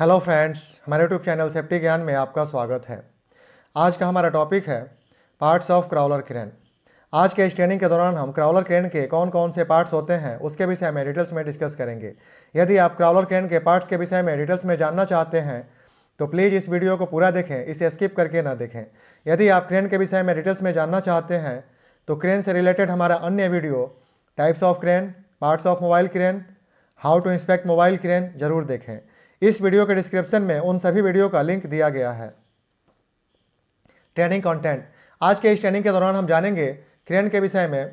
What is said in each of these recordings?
hello friends हमारे YouTube channel safety Gyan में आपका स्वागत है आज का हमारा टॉपिक है पार्ट्स ऑफ क्राउलर क्रेन आज के इस ट्रेनिंग के दौरान हम क्राउलर क्रेन के कौन कौन से पार्ट्स होते हैं उसके विषय में डिटेल्स में डिस्कस करेंगे यदि आप क्राउलर क्रेन के पार्ट्स के विषय में डिटेल्स में जानना चाहते हैं तो प्लीज़ इस वीडियो को पूरा देखें इसे स्किप करके ना देखें यदि आप क्रेन के विषय में डिटेल्स में जानना चाहते हैं तो क्रेन से रिलेटेड हमारा अन्य video types of crane parts of mobile crane how to inspect mobile crane जरूर देखें इस वीडियो के डिस्क्रिप्शन में उन सभी वीडियो का लिंक दिया गया है ट्रेनिंग कंटेंट आज के इस ट्रेनिंग के दौरान हम जानेंगे क्रेन के विषय में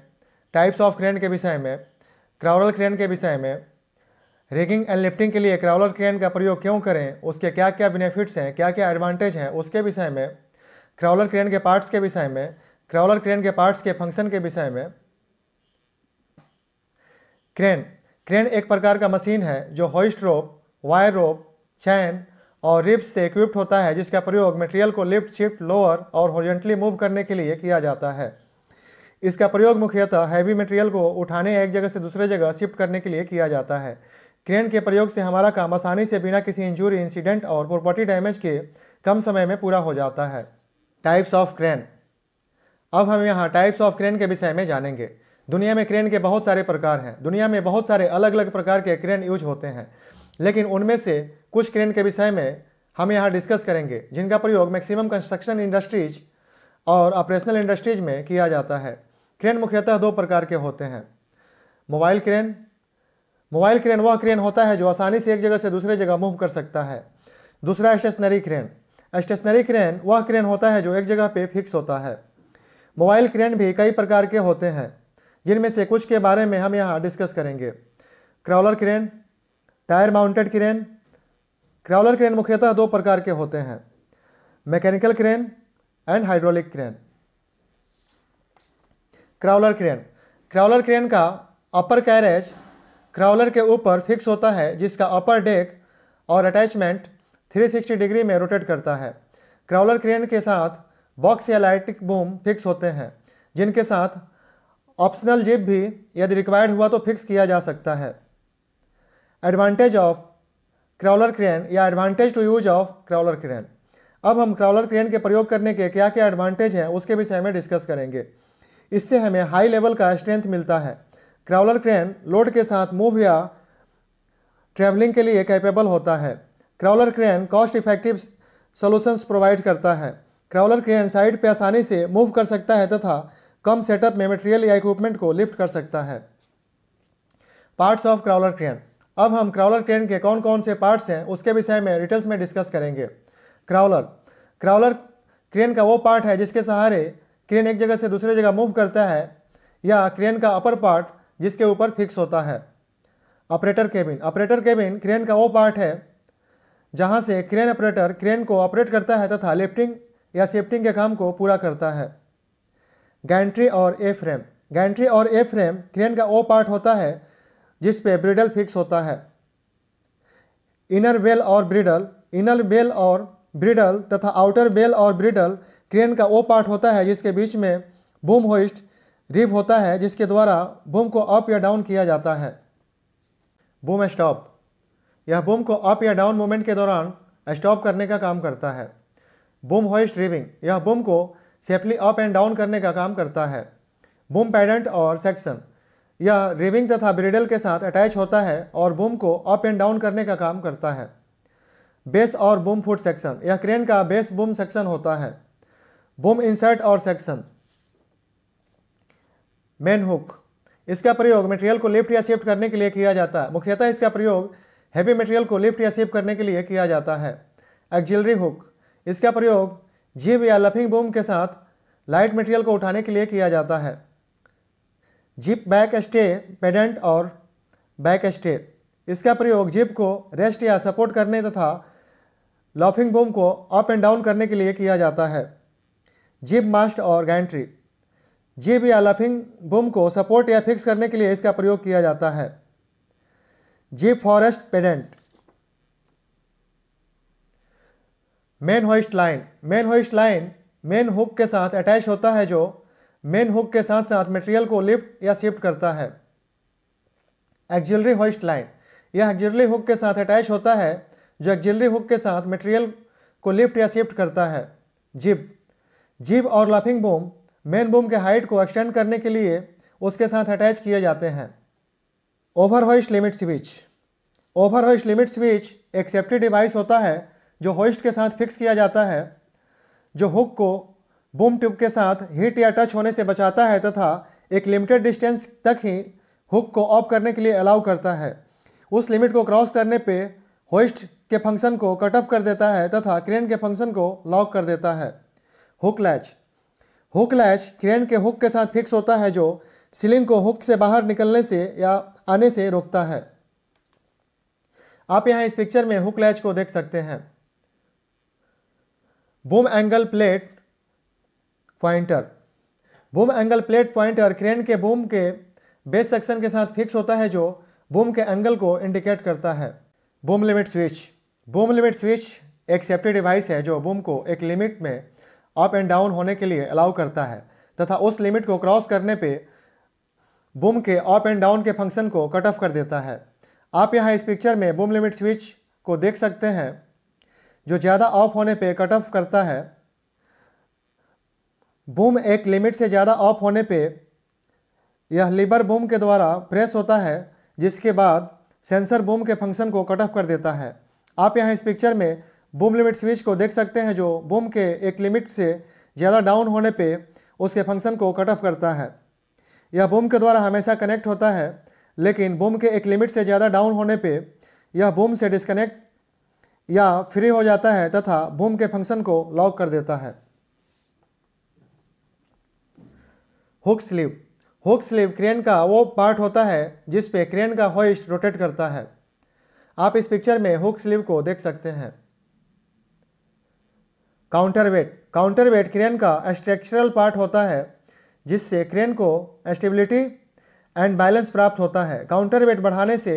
टाइप्स ऑफ क्रेन के विषय में क्राउलर क्रेन के विषय में रेगिंग एंड लिफ्टिंग के लिए क्राउलर क्रेन का प्रयोग क्यों करें उसके क्या क्या बेनिफिट्स हैं क्या क्या एडवांटेज हैं उसके विषय में क्राउलर क्रेन के पार्ट्स के विषय में क्राउलर क्रेन के पार्ट्स के फंक्शन के विषय में क्रेन क्रेन एक प्रकार का मशीन है जो हॉइस्ट रोप वायर रोप चैन और रिप्स से इक्विप्ड होता है जिसका प्रयोग मटेरियल को लिफ्ट शिफ्ट लोअर और हॉरिजेंटली मूव करने के लिए किया जाता है इसका प्रयोग मुख्यतः हैवी मटेरियल को उठाने एक जगह से दूसरे जगह शिफ्ट करने के लिए किया जाता है क्रेन के प्रयोग से हमारा काम आसानी से बिना किसी इंजूरी इंसिडेंट और प्रॉपर्टी डैमेज के कम समय में पूरा हो जाता है टाइप्स ऑफ क्रेन अब हम यहाँ टाइप्स ऑफ क्रेन के विषय में जानेंगे दुनिया में क्रेन के बहुत सारे प्रकार हैं दुनिया में बहुत सारे अलग अलग प्रकार के क्रेन यूज होते हैं लेकिन उनमें से कुछ क्रेन के विषय में हम यहाँ डिस्कस करेंगे जिनका प्रयोग मैक्सिमम कंस्ट्रक्शन इंडस्ट्रीज और ऑपरेशनल इंडस्ट्रीज में किया जाता है क्रेन मुख्यतः दो प्रकार के होते हैं मोबाइल क्रेन मोबाइल क्रेन वह क्रेन होता है जो आसानी से एक जगह से दूसरे जगह मूव कर सकता है दूसरा स्टेशनरी क्रेन स्टेशनरी क्रेन वह क्रेन होता है जो एक जगह पे फिक्स होता है मोबाइल क्रेन भी कई प्रकार के होते हैं जिनमें से कुछ के बारे में हम यहाँ डिस्कस करेंगे crawler crane tyre mounted crane crawler crane मुख्यतः दो प्रकार के होते हैं mechanical crane and hydraulic crane crawler crane crawler crane का अपर कैरेज क्राउलर के ऊपर फिक्स होता है जिसका अपर डेक और अटैचमेंट 360 डिग्री में रोटेट करता है क्राउलर क्रेन के साथ बॉक्स या लाइटिक बूम फिक्स होते हैं जिनके साथ ऑप्शनल जिप भी यदि रिक्वायर्ड हुआ तो फिक्स किया जा सकता है एडवांटेज ऑफ क्राउलर क्रेन या advantage to use of crawler crane अब हम क्राउलर क्रेन के प्रयोग करने के क्या क्या एडवांटेज हैं उसके विषय में डिस्कस करेंगे इससे हमें हाई लेवल का स्ट्रेंथ मिलता है क्राउलर क्रेन लोड के साथ मूव या ट्रैवलिंग के लिए कैपेबल होता है crawler crane cost effective solutions provide करता है क्राउलर क्रेन साइड पर आसानी से मूव कर सकता है तथा कम सेटअप में मटेरियल या इक्विपमेंट को लिफ्ट कर सकता है पार्ट्स ऑफ क्राउलर क्रेन अब हम क्राउलर क्रेन के कौन कौन से पार्ट्स हैं उसके विषय में डिटेल्स में डिस्कस करेंगे क्राउलर क्राउलर क्रेन का वो पार्ट है जिसके सहारे क्रेन एक जगह से दूसरे जगह मूव करता है या क्रेन का अपर पार्ट जिसके ऊपर फिक्स होता है operator cabin operator cabin crane का वो पार्ट है जहाँ से क्रेन ऑपरेटर क्रेन को ऑपरेट करता है तथा लिफ्टिंग या सेफ्टिंग के काम को पूरा करता है गैंट्री और ए फ्रेम गैंट्री और ए फ्रेम क्रेन का वो पार्ट होता है जिस पे ब्रिडल फिक्स होता है इनर बेल और ब्रिडल इनर बेल और ब्रिडल तथा आउटर बेल और ब्रिडल क्रेन का वो पार्ट होता है जिसके बीच में बूम होइस्ट रिब होता है जिसके द्वारा बूम को अप या डाउन किया जाता है बूम स्टॉप यह बूम को अप या डाउन मूवमेंट के दौरान स्टॉप करने का काम करता है बूम होइस्ट रिविंग यह बूम को सेफली अप एंड डाउन करने का काम करता है बूम पैडेंट और सेक्शन यह रिविंग तथा ब्रिडल के साथ अटैच होता है और बूम को अप एंड डाउन करने का काम करता है बेस और बूम फुट सेक्शन यह क्रेन का बेस बूम सेक्शन होता है बूम इंसर्ट और सेक्शन मेन हुक इसका प्रयोग मटेरियल को लिफ्ट या शिफ्ट करने के लिए किया जाता है मुख्यतः इसका प्रयोग हैवी मटेरियल को लिफ्ट या शिफ्ट करने के लिए किया जाता है एक्जिलरी हुक इसका प्रयोग जीव या लफिंग बूम के साथ लाइट मटेरियल को उठाने के लिए किया जाता है जिप बैक स्टे पेडेंट और बैक स्टे इसका प्रयोग जिप को रेस्ट या सपोर्ट करने तथा लॉफिंग बूम को अप एंड डाउन करने के लिए किया जाता है जिप मास्ट और गैंट्री जिप या लॉफिंग बूम को सपोर्ट या फिक्स करने के लिए इसका प्रयोग किया जाता है jib forestay pendant main hoist line main hoist line main hook के साथ अटैच होता है जो मेन हुक के साथ साथ मटेरियल को लिफ्ट या शिफ्ट करता है एक्जिलरी होइस्ट लाइन यह एक्जिलरी हुक के साथ अटैच होता है जो एक्जिलरी हुक के साथ मटेरियल को लिफ्ट या शिफ्ट करता है जिब जिब और लाफिंग बोम मेन बोम के हाइट को एक्सटेंड करने के लिए उसके साथ अटैच किए जाते हैं over hoist limit switch over hoist limit switch एक सेफ्टी डिवाइस होता है जो होइस्ट के साथ फिक्स किया जाता है जो हुक को बूम ट्यूब के साथ हिट या टच होने से बचाता है तथा एक लिमिटेड डिस्टेंस तक ही हुक को ऑफ करने के लिए अलाउ करता है उस लिमिट को क्रॉस करने पे होइस्ट के फंक्शन को कट ऑफ कर देता है तथा क्रेन के फंक्शन को लॉक कर देता है hook latch hook latch crane के हुक के साथ फिक्स होता है जो सीलिंग को हुक से बाहर निकलने से या आने से रोकता है आप यहाँ इस पिक्चर में हुक लैच को देख सकते हैं boom angle plate pointer boom angle plate pointer crane के बूम के बेस सेक्शन के साथ फिक्स होता है जो बूम के एंगल को इंडिकेट करता है boom limit switch boom limit switch एक सेफ्टी डिवाइस है जो बूम को एक लिमिट में अप एंड डाउन होने के लिए अलाउ करता है तथा उस लिमिट को क्रॉस करने पे बूम के अप एंड डाउन के फंक्शन को कट ऑफ कर देता है आप यहाँ इस पिक्चर में बूम लिमिट स्विच को देख सकते हैं जो ज़्यादा ऑफ होने पे कट ऑफ करता है बूम एक लिमिट से ज़्यादा ऑफ होने पे यह लिबर बूम के द्वारा प्रेस होता है जिसके बाद सेंसर बूम के फंक्शन को कट ऑफ कर देता है आप यहाँ इस पिक्चर में बूम लिमिट स्विच को देख सकते हैं जो बूम के एक लिमिट से ज़्यादा डाउन होने पे उसके फंक्शन को कट ऑफ करता है यह बूम के द्वारा हमेशा कनेक्ट होता है लेकिन बूम के एक लिमिट से ज़्यादा डाउन होने पे यह बूम से डिस्कनेक्ट या फ्री हो जाता है तथा बूम के फंक्शन को लॉक कर देता है hook sleeve hook sleeve crane का वो पार्ट होता है जिस पे क्रेन का होइस्ट रोटेट करता है आप इस पिक्चर में हुक स्लीव को देख सकते हैं counterweight counterweight crane का स्ट्रक्चरल पार्ट होता है जिससे क्रेन को स्टेबिलिटी एंड बैलेंस प्राप्त होता है काउंटर वेट बढ़ाने से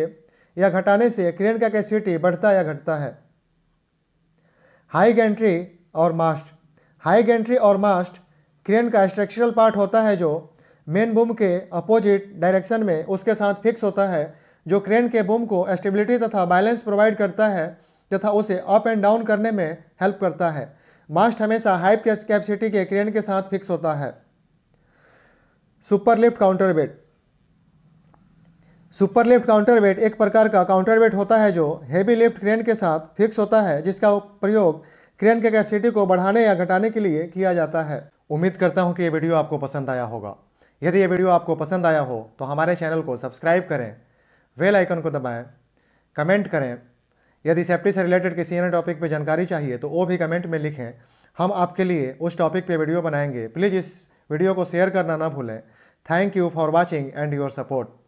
या घटाने से क्रेन का कैपेसिटी बढ़ता या घटता है हाई गेंट्री और मास्ट हाई गेंट्री और मास्ट क्रेन का स्ट्रक्चरल पार्ट होता है जो मेन बूम के अपोजिट डायरेक्शन में उसके साथ फिक्स होता है जो क्रेन के बूम को स्टेबिलिटी तथा बैलेंस प्रोवाइड करता है तथा उसे अप एंड डाउन करने में हेल्प करता है मास्ट हमेशा हाइप कैपेसिटी के क्रेन के साथ फिक्स होता है superlift counterweight superlift counterweight एक प्रकार का काउंटर वेट होता है जो हैवी लिफ्ट क्रेन के साथ फिक्स होता है जिसका प्रयोग क्रेन के कैपेसिटी को बढ़ाने या घटाने के लिए किया जाता है उम्मीद करता हूँ कि ये वीडियो आपको पसंद आया होगा यदि ये वीडियो आपको पसंद आया हो तो हमारे चैनल को सब्सक्राइब करें वेल आइकन को दबाएं कमेंट करें यदि सेफ्टी से रिलेटेड किसी अन्य टॉपिक पे जानकारी चाहिए तो वो भी कमेंट में लिखें हम आपके लिए उस टॉपिक पे वीडियो बनाएंगे प्लीज़ इस वीडियो को शेयर करना ना भूलें thank you for watching and your support